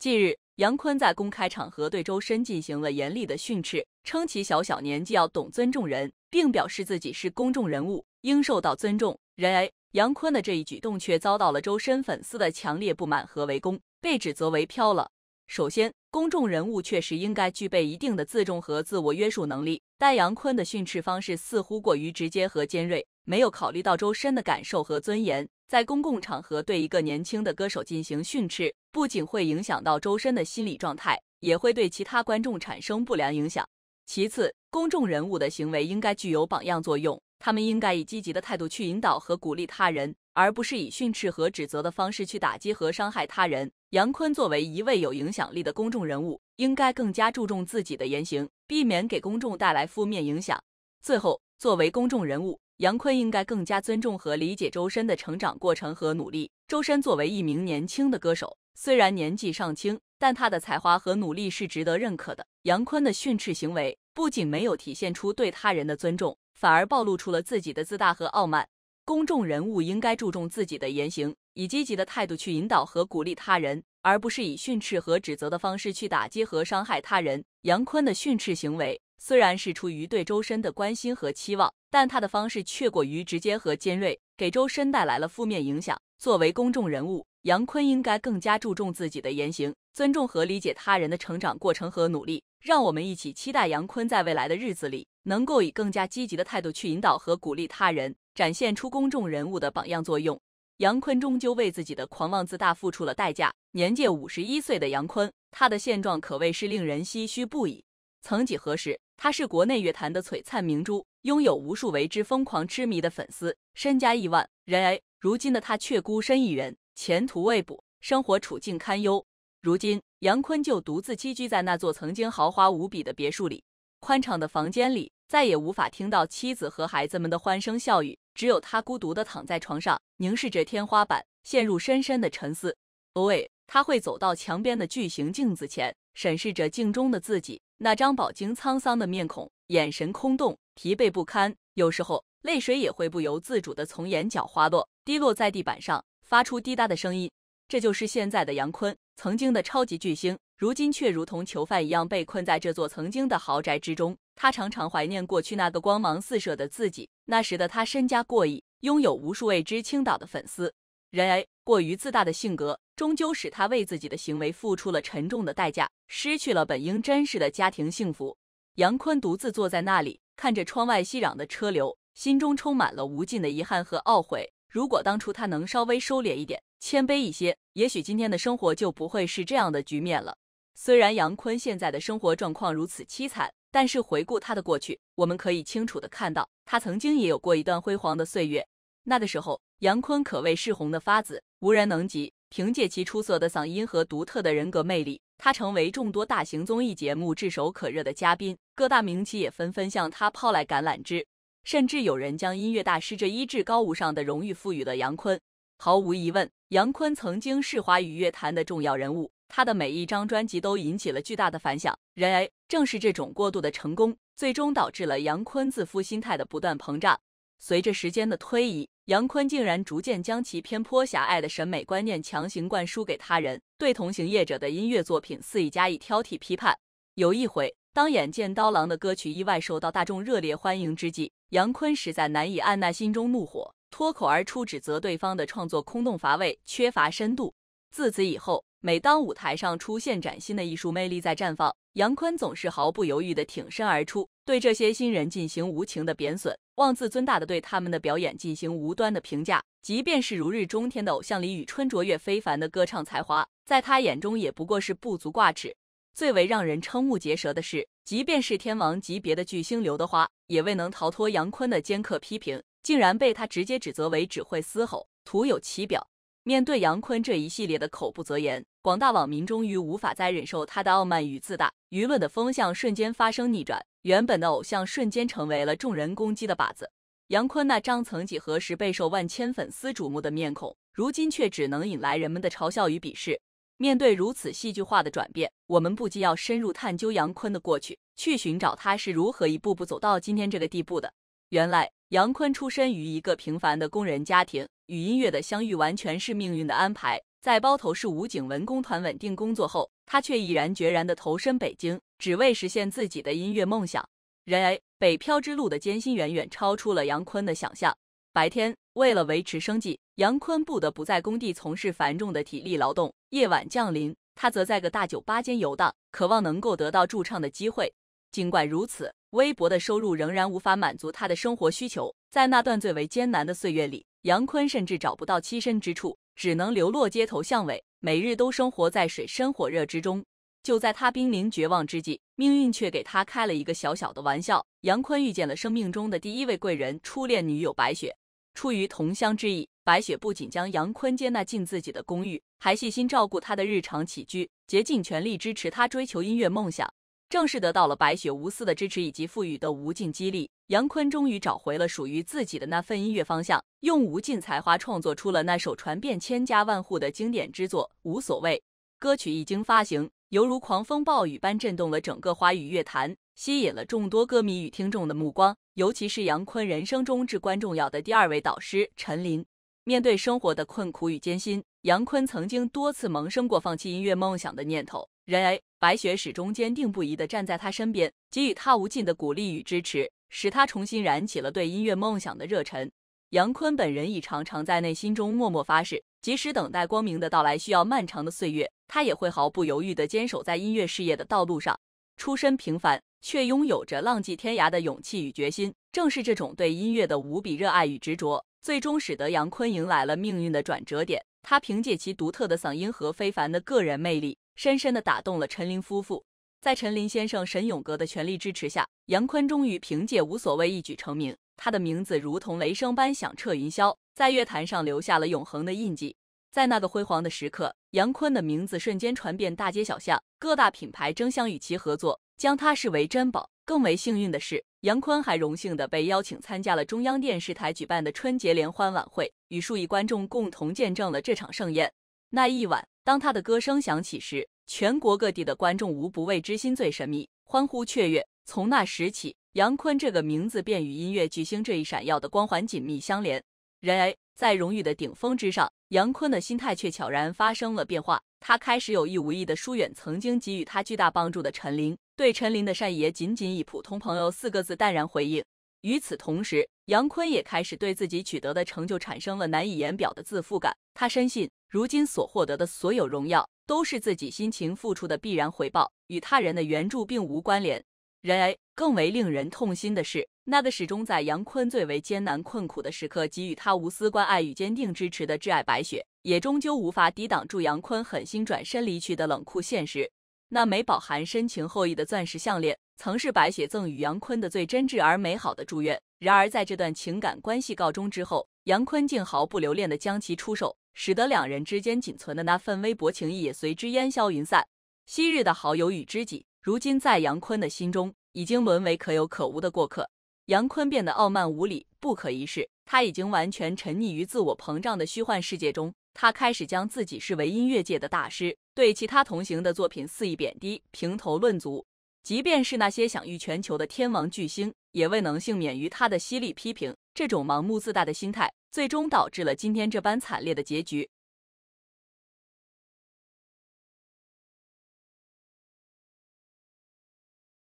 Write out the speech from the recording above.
近日，杨坤在公开场合对周深进行了严厉的训斥，称其小小年纪要懂尊重人，并表示自己是公众人物应受到尊重。然而，杨坤的这一举动却遭到了周深粉丝的强烈不满和围攻，被指责为飘了。首先，公众人物确实应该具备一定的自重和自我约束能力，但杨坤的训斥方式似乎过于直接和尖锐，没有考虑到周深的感受和尊严。在公共场合对一个年轻的歌手进行训斥，不仅会影响到周深的心理状态，也会对其他观众产生不良影响。其次，公众人物的行为应该具有榜样作用，他们应该以积极的态度去引导和鼓励他人，而不是以训斥和指责的方式去打击和伤害他人。杨坤作为一位有影响力的公众人物，应该更加注重自己的言行，避免给公众带来负面影响。最后，作为公众人物，杨坤应该更加尊重和理解周深的成长过程和努力。周深作为一名年轻的歌手，虽然年纪尚轻，但他的才华和努力是值得认可的。杨坤的训斥行为不仅没有体现出对他人的尊重，反而暴露出了自己的自大和傲慢。公众人物应该注重自己的言行，以积极的态度去引导和鼓励他人，而不是以训斥和指责的方式去打击和伤害他人。杨坤的训斥行为虽然是出于对周深的关心和期望。但他的方式却过于直接和尖锐，给周深带来了负面影响。作为公众人物，杨坤应该更加注重自己的言行，尊重和理解他人的成长过程和努力。让我们一起期待杨坤在未来的日子里，能够以更加积极的态度去引导和鼓励他人，展现出公众人物的榜样作用。杨坤终究为自己的狂妄自大付出了代价。年届五十一岁的杨坤，他的现状可谓是令人唏嘘不已。曾几何时，他是国内乐坛的璀璨明珠。拥有无数为之疯狂痴迷的粉丝，身家亿万，然而如今的他却孤身一人，前途未卜，生活处境堪忧。如今，杨坤就独自栖居在那座曾经豪华无比的别墅里，宽敞的房间里再也无法听到妻子和孩子们的欢声笑语，只有他孤独地躺在床上，凝视着天花板，陷入深深的沉思。偶尔，他会走到墙边的巨型镜子前，审视着镜中的自己，那张饱经沧桑的面孔，眼神空洞。疲惫不堪，有时候泪水也会不由自主的从眼角滑落，滴落在地板上，发出滴答的声音。这就是现在的杨坤，曾经的超级巨星，如今却如同囚犯一样被困在这座曾经的豪宅之中。他常常怀念过去那个光芒四射的自己，那时的他身家过亿，拥有无数为之倾倒的粉丝。然而，过于自大的性格终究使他为自己的行为付出了沉重的代价，失去了本应真实的家庭幸福。杨坤独自坐在那里。看着窗外熙攘的车流，心中充满了无尽的遗憾和懊悔。如果当初他能稍微收敛一点，谦卑一些，也许今天的生活就不会是这样的局面了。虽然杨坤现在的生活状况如此凄惨，但是回顾他的过去，我们可以清楚的看到，他曾经也有过一段辉煌的岁月。那个时候，杨坤可谓是红的发紫，无人能及。凭借其出色的嗓音和独特的人格魅力。他成为众多大型综艺节目炙手可热的嘉宾，各大名企也纷纷向他抛来橄榄枝，甚至有人将音乐大师这一至高无上的荣誉赋予了杨坤。毫无疑问，杨坤曾经是华语乐坛的重要人物，他的每一张专辑都引起了巨大的反响。然而，正是这种过度的成功，最终导致了杨坤自负心态的不断膨胀。随着时间的推移，杨坤竟然逐渐将其偏颇狭隘的审美观念强行灌输给他人，对同行业者的音乐作品肆意加以挑剔批判。有一回，当眼见刀郎的歌曲意外受到大众热烈欢迎之际，杨坤实在难以按捺心中怒火，脱口而出指责对方的创作空洞乏味，缺乏深度。自此以后，每当舞台上出现崭新的艺术魅力在绽放。杨坤总是毫不犹豫地挺身而出，对这些新人进行无情的贬损，妄自尊大的对他们的表演进行无端的评价。即便是如日中天的偶像李宇春，卓越非凡的歌唱才华，在他眼中也不过是不足挂齿。最为让人瞠目结舌的是，即便是天王级别的巨星刘德华，也未能逃脱杨坤的尖刻批评，竟然被他直接指责为只会嘶吼，徒有其表。面对杨坤这一系列的口不择言，广大网民终于无法再忍受他的傲慢与自大，舆论的风向瞬间发生逆转，原本的偶像瞬间成为了众人攻击的靶子。杨坤那张曾几何时备受万千粉丝瞩目的面孔，如今却只能引来人们的嘲笑与鄙视。面对如此戏剧化的转变，我们不禁要深入探究杨坤的过去，去寻找他是如何一步步走到今天这个地步的。原来，杨坤出身于一个平凡的工人家庭。与音乐的相遇完全是命运的安排。在包头市武警文工团稳定工作后，他却毅然决然地投身北京，只为实现自己的音乐梦想。然而，北漂之路的艰辛远远超出了杨坤的想象。白天，为了维持生计，杨坤不得不在工地从事繁重的体力劳动；夜晚降临，他则在个大酒吧间游荡，渴望能够得到驻唱的机会。尽管如此，微薄的收入仍然无法满足他的生活需求。在那段最为艰难的岁月里，杨坤甚至找不到栖身之处，只能流落街头巷尾，每日都生活在水深火热之中。就在他濒临绝望之际，命运却给他开了一个小小的玩笑。杨坤遇见了生命中的第一位贵人，初恋女友白雪。出于同乡之意，白雪不仅将杨坤接纳进自己的公寓，还细心照顾他的日常起居，竭尽全力支持他追求音乐梦想。正是得到了白雪无私的支持以及赋予的无尽激励，杨坤终于找回了属于自己的那份音乐方向，用无尽才华创作出了那首传遍千家万户的经典之作《无所谓》。歌曲一经发行，犹如狂风暴雨般震动了整个华语乐坛，吸引了众多歌迷与听众的目光。尤其是杨坤人生中至关重要的第二位导师陈琳，面对生活的困苦与艰辛，杨坤曾经多次萌生过放弃音乐梦想的念头。然而，白雪始终坚定不移地站在他身边，给予他无尽的鼓励与支持，使他重新燃起了对音乐梦想的热忱。杨坤本人已常常在内心中默默发誓，即使等待光明的到来需要漫长的岁月，他也会毫不犹豫地坚守在音乐事业的道路上。出身平凡，却拥有着浪迹天涯的勇气与决心。正是这种对音乐的无比热爱与执着，最终使得杨坤迎来了命运的转折点。他凭借其独特的嗓音和非凡的个人魅力，深深的打动了陈琳夫妇。在陈琳先生沈永革的全力支持下，杨坤终于凭借《无所谓》一举成名。他的名字如同雷声般响彻云霄，在乐坛上留下了永恒的印记。在那个辉煌的时刻，杨坤的名字瞬间传遍大街小巷，各大品牌争相与其合作，将他视为珍宝。更为幸运的是，杨坤还荣幸的被邀请参加了中央电视台举办的春节联欢晚会。与数亿观众共同见证了这场盛宴。那一晚，当他的歌声响起时，全国各地的观众无不为之心醉神迷，欢呼雀跃。从那时起，杨坤这个名字便与音乐巨星这一闪耀的光环紧密相连。然而，在荣誉的顶峰之上，杨坤的心态却悄然发生了变化。他开始有意无意的疏远曾经给予他巨大帮助的陈琳，对陈琳的善也仅仅以“普通朋友”四个字淡然回应。与此同时，杨坤也开始对自己取得的成就产生了难以言表的自负感。他深信，如今所获得的所有荣耀，都是自己辛勤付出的必然回报，与他人的援助并无关联。然而，更为令人痛心的是，那个始终在杨坤最为艰难困苦的时刻给予他无私关爱与坚定支持的挚爱白雪，也终究无法抵挡住杨坤狠心转身离去的冷酷现实。那枚饱含深情厚谊的钻石项链，曾是白雪赠予杨坤的最真挚而美好的祝愿。然而，在这段情感关系告终之后，杨坤竟毫不留恋地将其出手，使得两人之间仅存的那份微薄情谊也随之烟消云散。昔日的好友与知己，如今在杨坤的心中已经沦为可有可无的过客。杨坤变得傲慢无礼、不可一世，他已经完全沉溺于自我膨胀的虚幻世界中。他开始将自己视为音乐界的大师，对其他同行的作品肆意贬低、评头论足。即便是那些享誉全球的天王巨星，也未能幸免于他的犀利批评。这种盲目自大的心态，最终导致了今天这般惨烈的结局。